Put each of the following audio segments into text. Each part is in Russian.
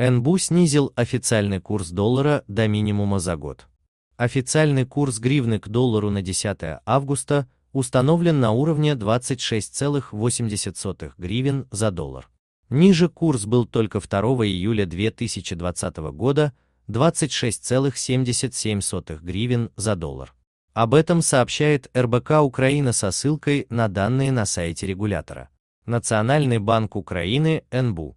НБУ снизил официальный курс доллара до минимума за год. Официальный курс гривны к доллару на 10 августа установлен на уровне 26,80 гривен за доллар. Ниже курс был только 2 июля 2020 года 26,77 гривен за доллар. Об этом сообщает РБК Украина со ссылкой на данные на сайте регулятора. Национальный банк Украины НБУ.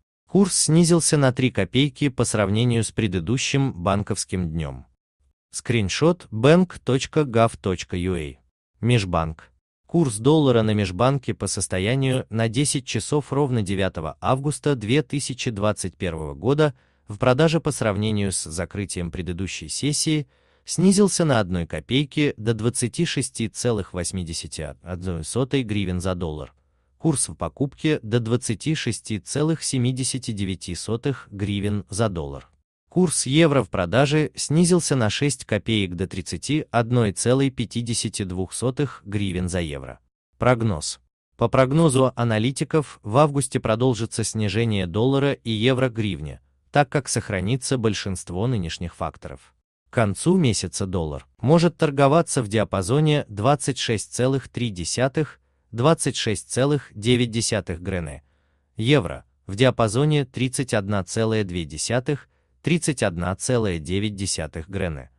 Курс снизился на 3 копейки по сравнению с предыдущим банковским днем. Скриншот bank.gov.ua. Межбанк. Курс доллара на межбанке по состоянию на 10 часов ровно 9 августа 2021 года в продаже по сравнению с закрытием предыдущей сессии снизился на 1 копейки до 26,81 гривен за доллар курс в покупке до 26,79 гривен за доллар. Курс евро в продаже снизился на 6 копеек до 31,52 гривен за евро. Прогноз. По прогнозу аналитиков, в августе продолжится снижение доллара и евро гривне так как сохранится большинство нынешних факторов. К концу месяца доллар может торговаться в диапазоне 26,3 26,9 грены, евро в диапазоне 31,2-31,9 грены.